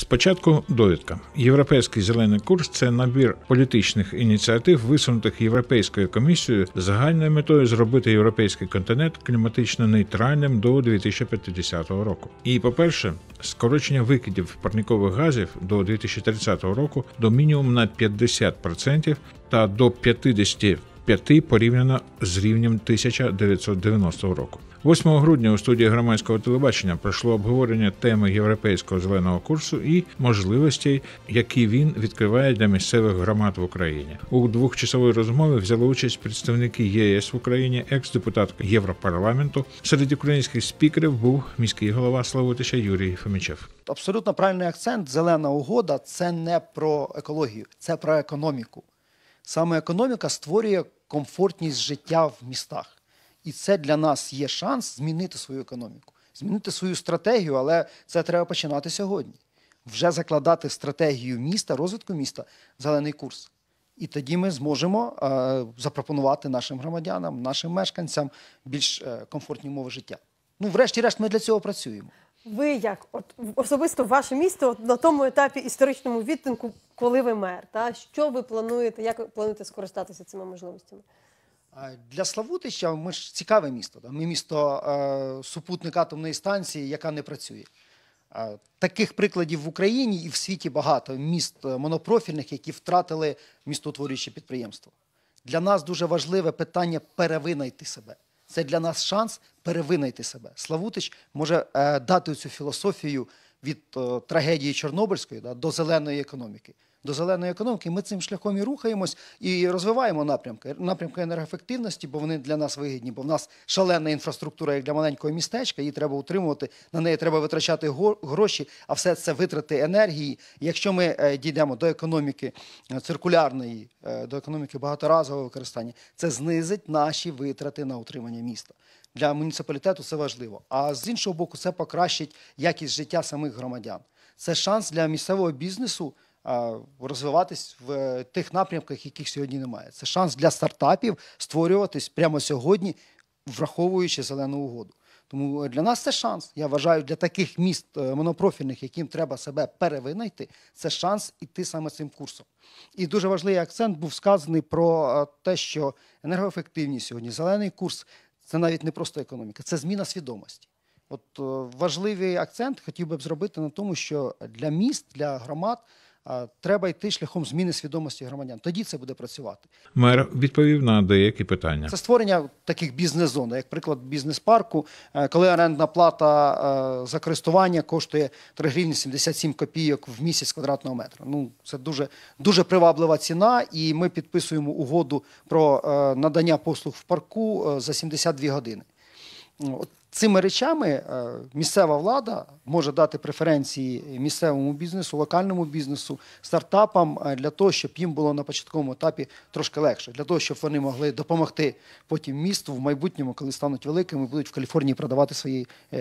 Спочатку довідка. Європейський зелений курс це набір політичних ініціатив, висунутих Європейською комісією загальною метою зробити європейський континент кліматично нейтральним до 2050 року. І, по-перше, скорочення викидів парникових газів до 2030 року до мінімум на 50% та до 50% 5 порівняно з рівнем 1990 року. 8 грудня у студії громадського телебачення пройшло обговорення теми європейського зеленого курсу і можливостей, які він відкриває для місцевих громад в Україні. У двохчасовій розмові взяли участь представники ЄС в Україні, екс-депутат Європарламенту. Серед українських спікерів був міський голова Славутича Юрій Фомічев. Абсолютно правильний акцент. Зелена угода це не про екологію, це про економіку. Саме економіка створює комфортність життя в містах. І це для нас є шанс змінити свою економіку, змінити свою стратегію, але це треба починати сьогодні. Вже закладати стратегію міста, розвитку міста, зелений курс. І тоді ми зможемо е, запропонувати нашим громадянам, нашим мешканцям більш е, комфортні умови життя. Ну, врешті-решт, ми для цього працюємо. Ви як, от особисто ваше місто на тому етапі історичному відтинку коли ви мер, та що ви плануєте, як ви плануєте скористатися цими можливостями? Для Славутища ми ж цікаве місто. Ми місто е, супутник атомної станції, яка не працює. таких прикладів в Україні і в світі багато міст е, монопрофільних, які втратили містотворюючі підприємства. Для нас дуже важливе питання перевинайти себе. Це для нас шанс перевинайти себе. Славутич може е, дати цю філософію від е, трагедії Чорнобильської да, до зеленої економіки. До зеленої економіки ми цим шляхом і рухаємось і розвиваємо напрямки напрямки енергоефективності, бо вони для нас вигідні, бо в нас шалена інфраструктура як для маленького містечка. Її треба утримувати, на неї треба витрачати гроші, а все це витрати енергії. якщо ми е, дійдемо до економіки е, циркулярної, е, до економіки багаторазового використання, це знизить наші витрати на утримання міста для муніципалітету це важливо. А з іншого боку, це покращить якість життя самих громадян. Це шанс для місцевого бізнесу розвиватись в е, тих напрямках, яких сьогодні немає. Це шанс для стартапів створюватись прямо сьогодні, враховуючи зелену угоду. Тому е, для нас це шанс. Я вважаю, для таких міст е, монопрофільних, яким треба себе перевинайти, це шанс іти саме цим курсом. І дуже важливий акцент був сказаний про те, що енергоефективність сьогодні зелений курс це навіть не просто економіка, це зміна свідомості. От е, важливий акцент хотів би б зробити на тому, що для міст, для громад. Треба йти шляхом зміни свідомості громадян. Тоді це буде працювати. Мер відповів на деякі питання. Це створення таких бізнес-зон, як приклад бізнес-парку, е, коли орендна плата е, за користування коштує 3 гривні 77 копійок в місяць квадратного метра. Ну це дуже дуже приваблива ціна, і ми підписуємо угоду про е, надання послуг в парку за 72 години. Цими речами е, місцева влада може дати преференції місцевому бізнесу, локальному бізнесу, стартапам е, для того, щоб їм було на початковому етапі трошки легше, для того, щоб вони могли допомогти потім місту в майбутньому, коли стануть великими, будуть в Каліфорнії продавати свої е,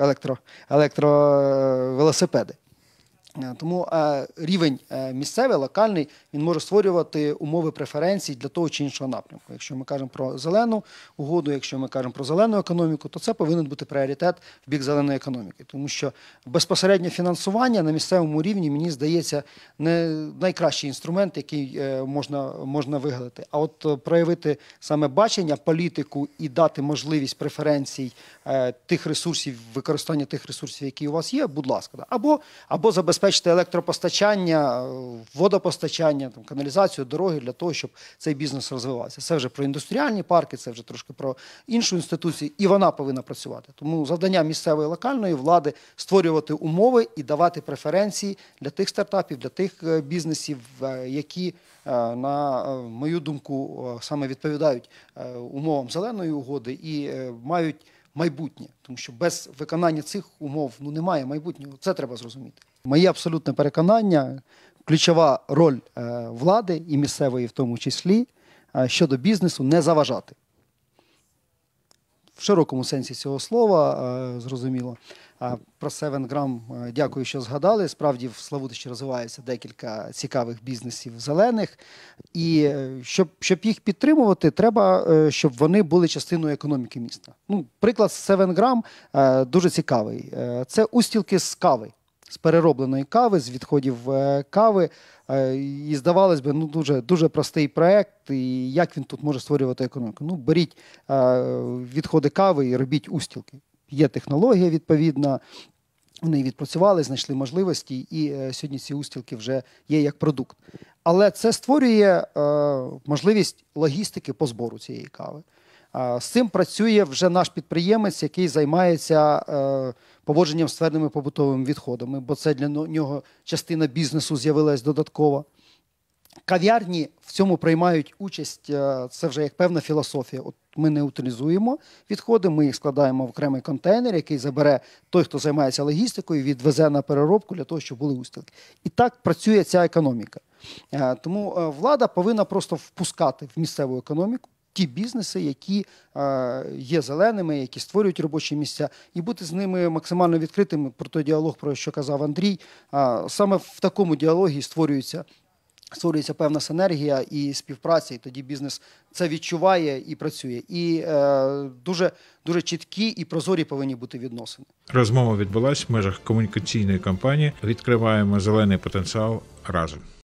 електро, електровелосипеди. Е, тому е, рівень е, місцевий, локальний, він може створювати умови преференцій для того чи іншого напрямку. Якщо ми кажемо про зелену угоду, якщо ми кажемо про зелену економіку, то це повинен бути пріоритет в бік зеленої економіки, тому що безпосереднє фінансування на місцевому рівні, мені здається, не найкращий інструмент, який можна можна вигадати. А от проявити саме бачення, політику і дати можливість преференцій тих ресурсів, використання тих ресурсів, які у вас є, будь ласка, або або забезпечити забезпечити електропостачання, е, водопостачання, там, каналізацію, дороги для того, щоб цей бізнес розвивався. Це вже про індустріальні парки, це вже трошки про іншу інституцію, і вона повинна працювати. Тому завдання місцевої локальної влади створювати умови і давати преференції для тих стартапів, для тих е, бізнесів, е, які, на мою думку, саме відповідають умовам зеленої угоди і мають майбутнє, тому що без виконання цих умов ну немає майбутнього. Це треба зрозуміти. Моє абсолютне переконання, ключова роль е, влади і місцевої, в тому числі, е, щодо бізнесу не заважати. В широкому сенсі цього слова е, зрозуміло. Про 7gram е, дякую, що згадали. Справді в Славутичі розвивається декілька цікавих бізнесів зелених, і е, щоб щоб їх підтримувати, треба, е, щоб вони були частиною економіки міста. Ну, приклад 7gram дуже цікавий. Це устілки з кави. З переробленої кави, з відходів кави. І здавалось би, ну дуже дуже простий проект. І як він тут може створювати економіку? Ну беріть відходи кави і робіть устілки є технологія відповідна. Вони відпрацювали, знайшли можливості, і е, сьогодні ці устілки вже є як продукт. Але це створює е, можливість логістики по збору цієї кави. Е, з цим працює вже наш підприємець, який займається е, поводженням з твердими побутовими відходами, бо це для нього частина бізнесу з'явилась додаткова. Кав'ярні в цьому приймають участь, е, це вже як певна філософія. От Ми не утилізуємо відходи, ми їх складаємо в окремий контейнер, який забере той, хто займається логістикою, відвезе на переробку для того, щоб були устілки. І так працює ця економіка. Е, тому е, влада повинна просто впускати в місцеву економіку ті бізнеси, які є зеленими, які створюють робочі місця, і бути з ними максимально відкритими про той діалог, про що казав Андрій. Саме в такому діалогі створюються створюється певна синергія і співпраця, і тоді бізнес це відчуває і працює. І е, дуже дуже чіткі і прозорі повинні бути відносини. Розмова відбулася в межах комунікаційної кампанії. Відкриваємо зелений потенціал разом.